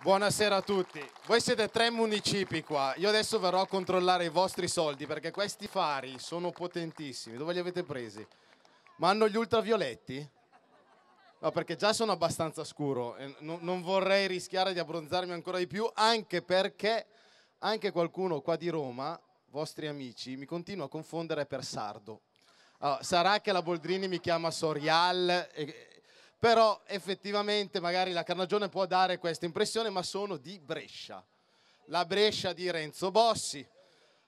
Buonasera a tutti. Voi siete tre municipi qua. Io adesso verrò a controllare i vostri soldi perché questi fari sono potentissimi. Dove li avete presi? Ma hanno gli ultravioletti? No, perché già sono abbastanza scuro e no, non vorrei rischiare di abbronzarmi ancora di più, anche perché anche qualcuno qua di Roma, vostri amici, mi continua a confondere per sardo. Allora, sarà che la Boldrini mi chiama Sorial e, però effettivamente magari la Carnagione può dare questa impressione, ma sono di Brescia. La Brescia di Renzo Bossi,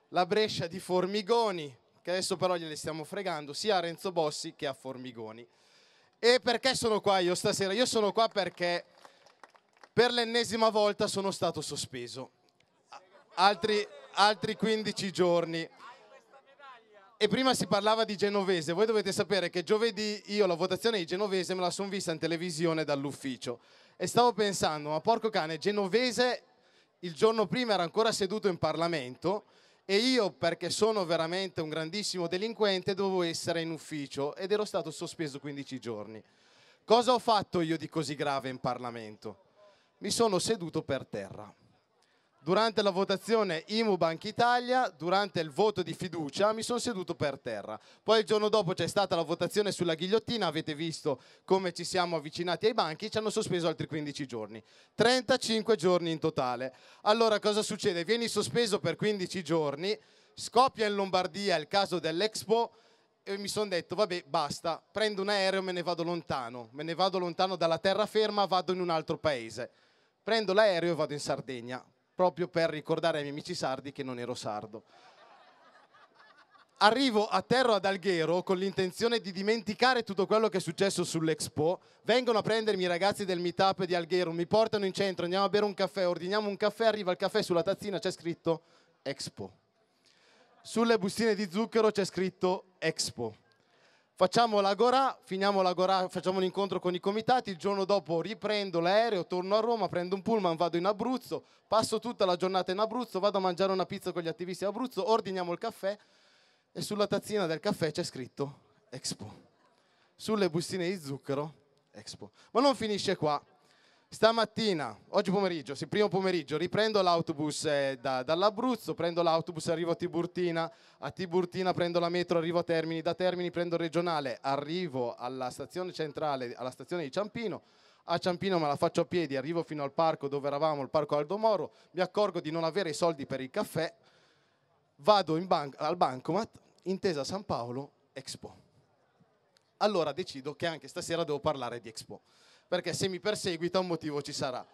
la Brescia di Formigoni, che adesso però gliele stiamo fregando, sia a Renzo Bossi che a Formigoni. E perché sono qua io stasera? Io sono qua perché per l'ennesima volta sono stato sospeso. Altri, altri 15 giorni. E prima si parlava di genovese, voi dovete sapere che giovedì io la votazione di genovese me la sono vista in televisione dall'ufficio e stavo pensando, ma porco cane, genovese il giorno prima era ancora seduto in Parlamento e io perché sono veramente un grandissimo delinquente dovevo essere in ufficio ed ero stato sospeso 15 giorni. Cosa ho fatto io di così grave in Parlamento? Mi sono seduto per terra durante la votazione IMU Banca Italia, durante il voto di fiducia, mi sono seduto per terra. Poi il giorno dopo c'è stata la votazione sulla ghigliottina, avete visto come ci siamo avvicinati ai banchi, ci hanno sospeso altri 15 giorni. 35 giorni in totale. Allora cosa succede? Vieni sospeso per 15 giorni, scoppia in Lombardia il caso dell'Expo, e mi sono detto vabbè basta, prendo un aereo e me ne vado lontano, me ne vado lontano dalla terraferma, vado in un altro paese. Prendo l'aereo e vado in Sardegna proprio per ricordare ai miei amici sardi che non ero sardo. Arrivo a terra ad Alghero con l'intenzione di dimenticare tutto quello che è successo sull'Expo. Vengono a prendermi i ragazzi del meetup di Alghero, mi portano in centro, andiamo a bere un caffè, ordiniamo un caffè, arriva il caffè sulla tazzina, c'è scritto Expo. Sulle bustine di zucchero c'è scritto Expo facciamo la finiamo la facciamo un incontro con i comitati, il giorno dopo riprendo l'aereo, torno a Roma, prendo un pullman, vado in Abruzzo, passo tutta la giornata in Abruzzo, vado a mangiare una pizza con gli attivisti in Abruzzo, ordiniamo il caffè e sulla tazzina del caffè c'è scritto Expo. Sulle bustine di zucchero, Expo. Ma non finisce qua. Stamattina, oggi pomeriggio, sì, primo pomeriggio, riprendo l'autobus eh, da, dall'Abruzzo, prendo l'autobus, arrivo a Tiburtina, a Tiburtina prendo la metro, arrivo a Termini, da Termini prendo il regionale, arrivo alla stazione centrale, alla stazione di Ciampino, a Ciampino me la faccio a piedi, arrivo fino al parco dove eravamo, il parco Aldo Moro, mi accorgo di non avere i soldi per il caffè, vado ban- al bancomat, intesa San Paolo, Expo. Allora decido che anche stasera devo parlare di Expo perché se mi perseguita un motivo ci sarà.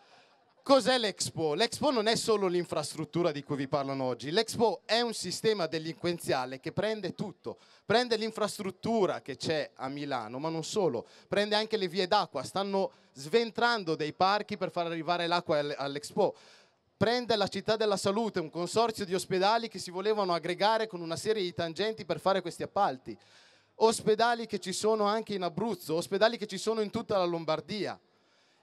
Cos'è l'Expo? L'Expo non è solo l'infrastruttura di cui vi parlano oggi, l'Expo è un sistema delinquenziale che prende tutto, prende l'infrastruttura che c'è a Milano, ma non solo, prende anche le vie d'acqua, stanno sventrando dei parchi per far arrivare l'acqua all'Expo prende la città della salute, un consorzio di ospedali che si volevano aggregare con una serie di tangenti per fare questi appalti ospedali che ci sono anche in Abruzzo, ospedali che ci sono in tutta la Lombardia.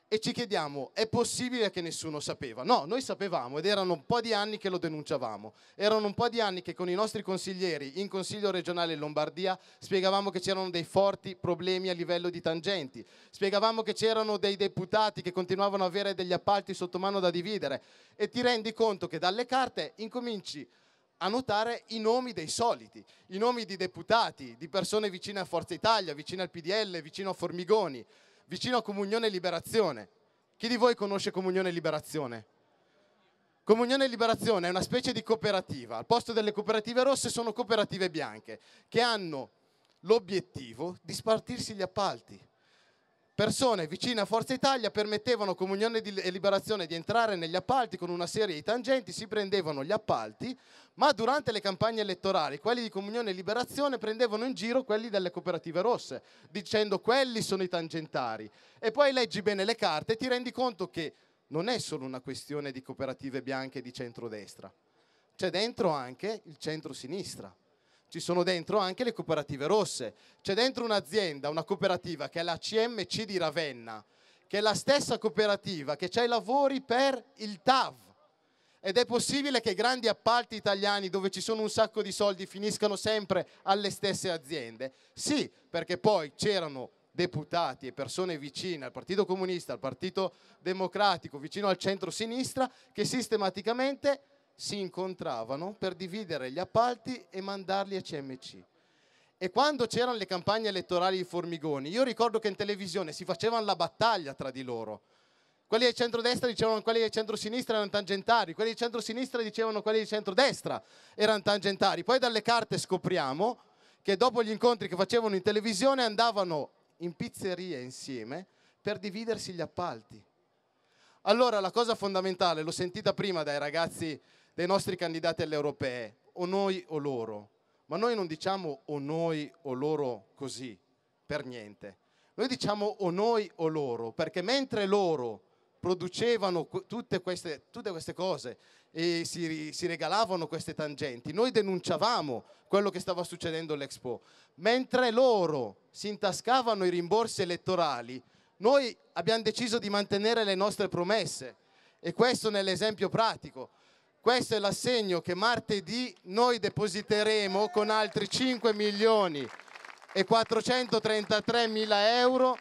E ci chiediamo, è possibile che nessuno sapeva? No, noi sapevamo ed erano un po' di anni che lo denunciavamo. Erano un po' di anni che con i nostri consiglieri in Consiglio regionale Lombardia spiegavamo che c'erano dei forti problemi a livello di tangenti, spiegavamo che c'erano dei deputati che continuavano ad avere degli appalti sotto mano da dividere e ti rendi conto che dalle carte incominci a a notare i nomi dei soliti, i nomi di deputati, di persone vicine a Forza Italia, vicine al PDL, vicino a Formigoni, vicino a Comunione e Liberazione. Chi di voi conosce Comunione e Liberazione? Comunione e Liberazione è una specie di cooperativa. Al posto delle cooperative rosse sono cooperative bianche che hanno l'obiettivo di spartirsi gli appalti persone vicine a Forza Italia permettevano Comunione e Liberazione di entrare negli appalti con una serie di tangenti, si prendevano gli appalti, ma durante le campagne elettorali quelli di Comunione e Liberazione prendevano in giro quelli delle cooperative rosse, dicendo quelli sono i tangentari. E poi leggi bene le carte e ti rendi conto che non è solo una questione di cooperative bianche di centrodestra, c'è dentro anche il centro-sinistra ci sono dentro anche le cooperative rosse. C'è dentro un'azienda, una cooperativa che è la CMC di Ravenna, che è la stessa cooperativa che c'è i lavori per il TAV. Ed è possibile che grandi appalti italiani dove ci sono un sacco di soldi finiscano sempre alle stesse aziende? Sì, perché poi c'erano deputati e persone vicine al Partito Comunista, al Partito Democratico, vicino al centro-sinistra, che sistematicamente si incontravano per dividere gli appalti e mandarli a CMC. E quando c'erano le campagne elettorali di Formigoni, io ricordo che in televisione si facevano la battaglia tra di loro. Quelli del centrodestra dicevano quelli del centrosinistra erano tangentari, quelli del centrosinistra dicevano quelli del centrodestra erano tangentari. Poi dalle carte scopriamo che dopo gli incontri che facevano in televisione andavano in pizzeria insieme per dividersi gli appalti. Allora la cosa fondamentale, l'ho sentita prima dai ragazzi dei nostri candidati alle europee, o noi o loro. Ma noi non diciamo o noi o loro così, per niente. Noi diciamo o noi o loro, perché mentre loro producevano tutte queste, tutte queste cose e si, si, regalavano queste tangenti, noi denunciavamo quello che stava succedendo all'Expo. Mentre loro si intascavano i rimborsi elettorali, noi abbiamo deciso di mantenere le nostre promesse. E questo nell'esempio pratico. Questo è l'assegno che martedì noi depositeremo con altri 5 milioni e 433 mila euro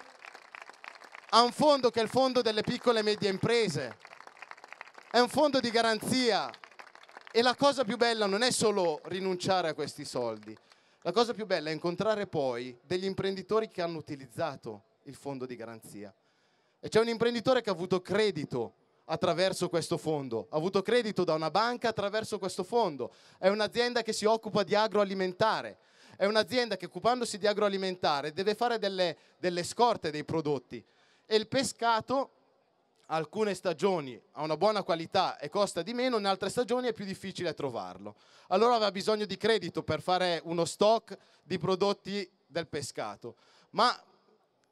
a un fondo che è il fondo delle piccole e medie imprese. È un fondo di garanzia e la cosa più bella non è solo rinunciare a questi soldi, la cosa più bella è incontrare poi degli imprenditori che hanno utilizzato il fondo di garanzia. E c'è un imprenditore che ha avuto credito attraverso questo fondo, ha avuto credito da una banca attraverso questo fondo, è un'azienda che si occupa di agroalimentare, è un'azienda che occupandosi di agroalimentare deve fare delle, delle scorte dei prodotti e il pescato alcune stagioni ha una buona qualità e costa di meno, in altre stagioni è più difficile trovarlo. Allora aveva bisogno di credito per fare uno stock di prodotti del pescato, ma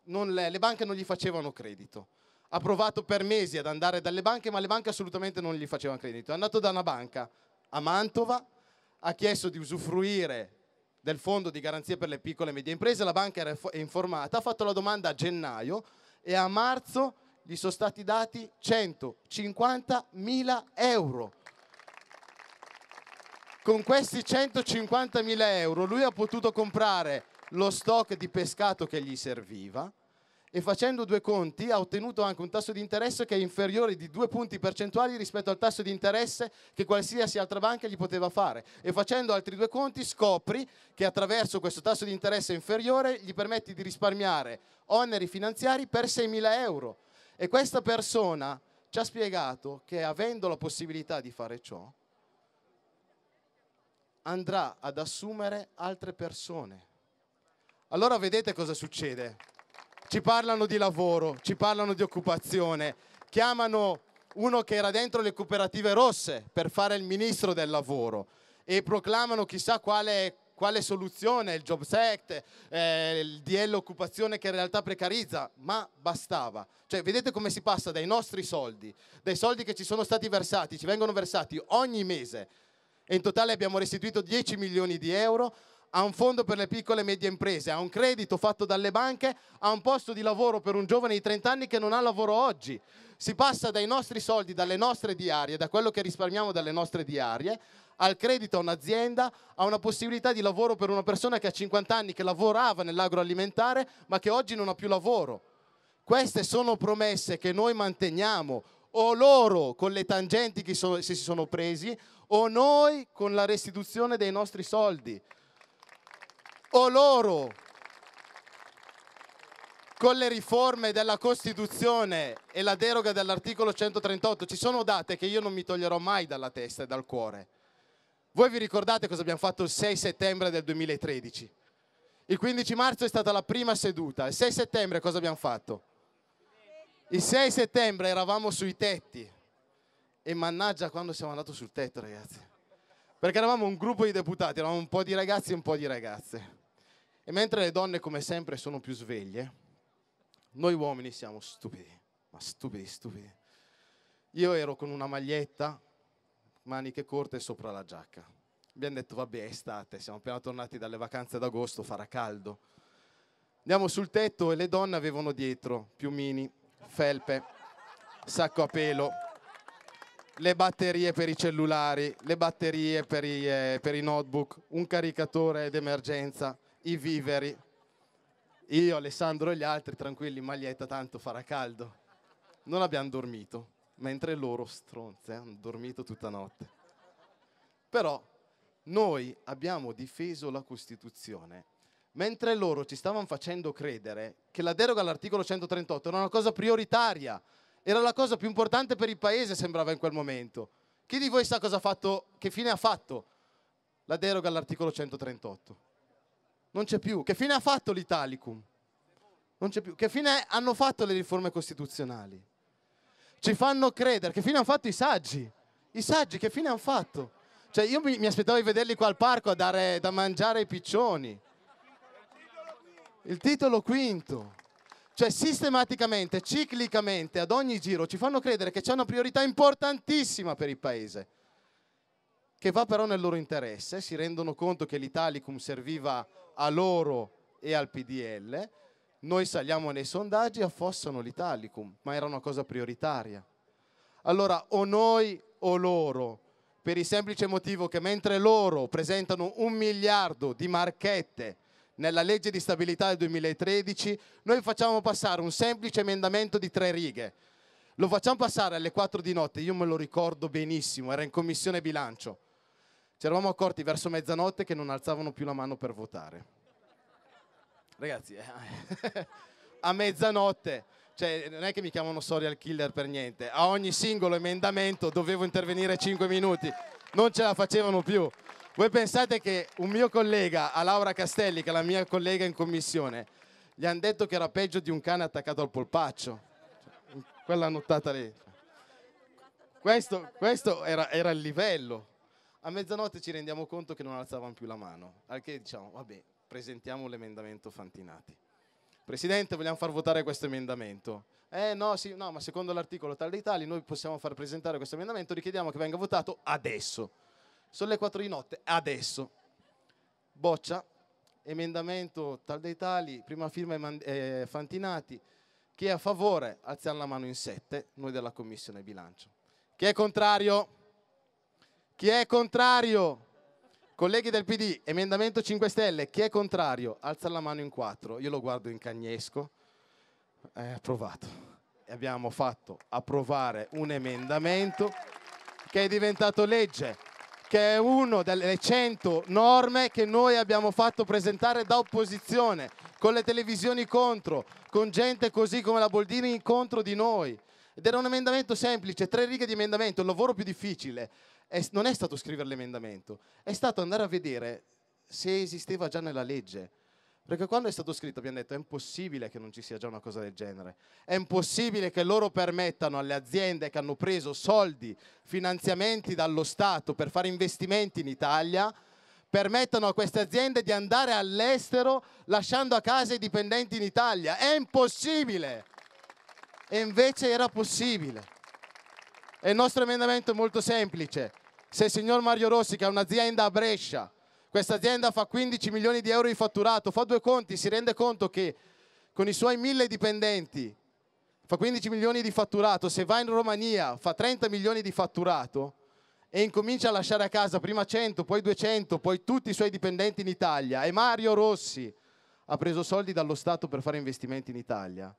le, le banche non gli facevano credito ha provato per mesi ad andare dalle banche, ma le banche assolutamente non gli facevano credito. È andato da una banca a Mantova, ha chiesto di usufruire del fondo di garanzia per le piccole e medie imprese, la banca era informata, ha fatto la domanda a gennaio e a marzo gli sono stati dati 150.000 euro. Con questi 150.000 euro lui ha potuto comprare lo stock di pescato che gli serviva, e facendo due conti ha ottenuto anche un tasso di interesse che è inferiore di due punti percentuali rispetto al tasso di interesse che qualsiasi altra banca gli poteva fare e facendo altri due conti scopri che attraverso questo tasso di interesse inferiore gli permetti di risparmiare oneri finanziari per 6.000 euro e questa persona ci ha spiegato che avendo la possibilità di fare ciò andrà ad assumere altre persone. Allora vedete cosa succede ci parlano di lavoro, ci parlano di occupazione, chiamano uno che era dentro le cooperative rosse per fare il ministro del lavoro e proclamano chissà quale, quale soluzione, il Jobs Act, eh, il DL occupazione che in realtà precarizza, ma bastava. Cioè, vedete come si passa dai nostri soldi, dai soldi che ci sono stati versati, ci vengono versati ogni mese e in totale abbiamo restituito 10 milioni di euro a un fondo per le piccole e medie imprese, a un credito fatto dalle banche, a un posto di lavoro per un giovane di 30 anni che non ha lavoro oggi. Si passa dai nostri soldi, dalle nostre diarie, da quello che risparmiamo dalle nostre diarie, al credito a un'azienda, a una possibilità di lavoro per una persona che ha 50 anni, che lavorava nell'agroalimentare, ma che oggi non ha più lavoro. Queste sono promesse che noi manteniamo, o loro con le tangenti che so si sono presi, o noi con la restituzione dei nostri soldi o loro con le riforme della Costituzione e la deroga dell'articolo 138 ci sono date che io non mi toglierò mai dalla testa e dal cuore. Voi vi ricordate cosa abbiamo fatto il 6 settembre del 2013? Il 15 marzo è stata la prima seduta, il 6 settembre cosa abbiamo fatto? Il 6 settembre eravamo sui tetti e mannaggia quando siamo andati sul tetto ragazzi, perché eravamo un gruppo di deputati, eravamo un po' di ragazzi e un po' di ragazze e mentre le donne, come sempre, sono più sveglie, noi uomini siamo stupidi, ma stupidi, stupidi. Io ero con una maglietta, maniche corte sopra la giacca. Abbiamo detto, vabbè, è estate, siamo appena tornati dalle vacanze d'agosto, farà caldo. Andiamo sul tetto e le donne avevano dietro piumini, felpe, sacco a pelo, le batterie per i cellulari, le batterie per i, eh, per i notebook, un caricatore d'emergenza i viveri. Io, Alessandro e gli altri, tranquilli, maglietta, tanto farà caldo. Non abbiamo dormito, mentre loro, stronze, hanno dormito tutta notte. Però noi abbiamo difeso la Costituzione, mentre loro ci stavano facendo credere che la deroga all'articolo 138 era una cosa prioritaria, era la cosa più importante per il Paese, sembrava in quel momento. Chi di voi sa cosa ha fatto, che fine ha fatto la deroga all'articolo 138? Non c'è più. Che fine ha fatto l'Italicum? Non c'è più. Che fine hanno fatto le riforme costituzionali? Ci fanno credere. Che fine hanno fatto i saggi? I saggi che fine hanno fatto? Cioè io mi, mi aspettavo di vederli qua al parco a dare da mangiare ai piccioni. Il titolo quinto. Cioè sistematicamente, ciclicamente, ad ogni giro ci fanno credere che c'è una priorità importantissima per il Paese, che va però nel loro interesse. Si rendono conto che l'Italicum serviva a loro e al PDL, noi saliamo nei sondaggi e affossano l'Italicum, ma era una cosa prioritaria. Allora o noi o loro, per il semplice motivo che mentre loro presentano un miliardo di marchette nella legge di stabilità del 2013, noi facciamo passare un semplice emendamento di tre righe. Lo facciamo passare alle 4 di notte, io me lo ricordo benissimo, era in commissione bilancio ci eravamo accorti verso mezzanotte che non alzavano più la mano per votare. Ragazzi, eh, a mezzanotte, cioè non è che mi chiamano serial killer per niente, a ogni singolo emendamento dovevo intervenire 5 minuti, non ce la facevano più. Voi pensate che un mio collega, a Laura Castelli, che è la mia collega in commissione, gli hanno detto che era peggio di un cane attaccato al polpaccio. Cioè, quella nottata lì. Questo, questo era, era, il livello. A mezzanotte ci rendiamo conto che non alzavano più la mano, al che diciamo, vabbè, presentiamo l'emendamento Fantinati. Presidente, vogliamo far votare questo emendamento. Eh no, sì, no, ma secondo l'articolo tal dei tali noi possiamo far presentare questo emendamento, richiediamo che venga votato adesso. Sono le 4 di notte, adesso. Boccia, emendamento tal dei tali, prima firma eh, Fantinati. Chi è a favore, alziamo la mano in 7, noi della Commissione Bilancio. Chi è contrario? Chi è contrario? Colleghi del PD, emendamento 5 Stelle, chi è contrario? Alza la mano in quattro, io lo guardo in cagnesco. È approvato. E abbiamo fatto approvare un emendamento che è diventato legge, che è una delle 100 norme che noi abbiamo fatto presentare da opposizione, con le televisioni contro, con gente così come la Boldini contro di noi. Ed era un emendamento semplice, tre righe di emendamento, il lavoro più difficile è, non è stato scrivere l'emendamento, è stato andare a vedere se esisteva già nella legge. Perché quando è stato scritto abbiamo detto è impossibile che non ci sia già una cosa del genere, è impossibile che loro permettano alle aziende che hanno preso soldi, finanziamenti dallo Stato per fare investimenti in Italia, permettano a queste aziende di andare all'estero lasciando a casa i dipendenti in Italia. È impossibile! E invece era possibile. E il nostro emendamento è molto semplice. Se il signor Mario Rossi, che ha un'azienda a Brescia, questa azienda fa 15 milioni di euro di fatturato, fa due conti, si rende conto che con i suoi mille dipendenti fa 15 milioni di fatturato, se va in Romania fa 30 milioni di fatturato e incomincia a lasciare a casa prima 100, poi 200, poi tutti i suoi dipendenti in Italia e Mario Rossi ha preso soldi dallo Stato per fare investimenti in Italia.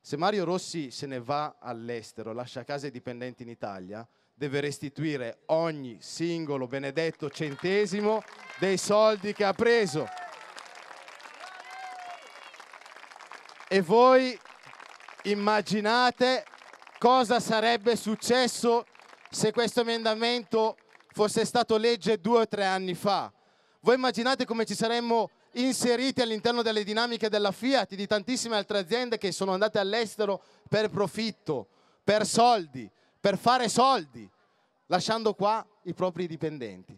Se Mario Rossi se ne va all'estero, lascia a casa i dipendenti in Italia, deve restituire ogni singolo benedetto centesimo dei soldi che ha preso. E voi immaginate cosa sarebbe successo se questo emendamento fosse stato legge due o tre anni fa. Voi immaginate come ci saremmo inseriti all'interno delle dinamiche della Fiat, e di tantissime altre aziende che sono andate all'estero per profitto, per soldi, per fare soldi, lasciando qua i propri dipendenti.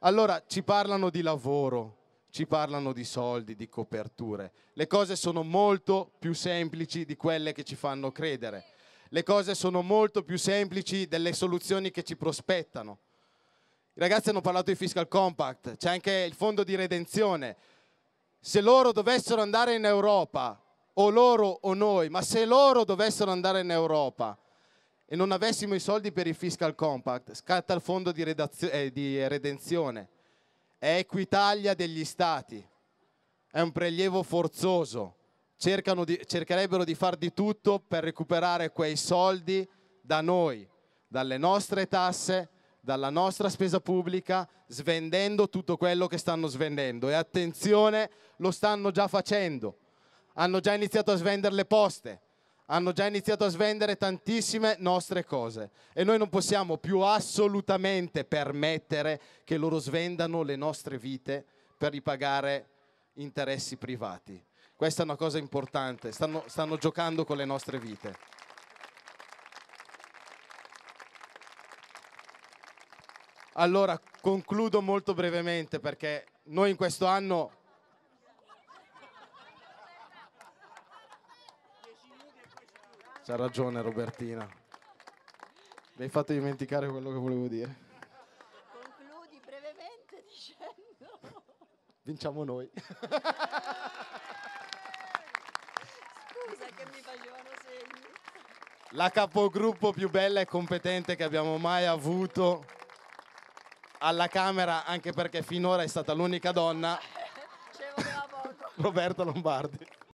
Allora ci parlano di lavoro, ci parlano di soldi, di coperture. Le cose sono molto più semplici di quelle che ci fanno credere. Le cose sono molto più semplici delle soluzioni che ci prospettano. I ragazzi hanno parlato di fiscal compact, c'è anche il fondo di redenzione. Se loro dovessero andare in Europa, o loro o noi, ma se loro dovessero andare in Europa, e non avessimo i soldi per il fiscal compact, scatta il fondo di, eh, di redenzione. È Equitalia degli Stati, è un prelievo forzoso. Di, cercherebbero di far di tutto per recuperare quei soldi da noi, dalle nostre tasse, dalla nostra spesa pubblica, svendendo tutto quello che stanno svendendo. E attenzione, lo stanno già facendo. Hanno già iniziato a svendere le poste, hanno già iniziato a svendere tantissime nostre cose e noi non possiamo più assolutamente permettere che loro svendano le nostre vite per ripagare interessi privati. Questa è una cosa importante, stanno, stanno giocando con le nostre vite. Allora, concludo molto brevemente perché noi in questo anno C'ha ragione Robertina. Mi hai fatto dimenticare quello che volevo dire. Concludi brevemente dicendo... Vinciamo noi. Scusa che mi facevano segni. La capogruppo più bella e competente che abbiamo mai avuto alla Camera, anche perché finora è stata l'unica donna. Roberta Lombardi.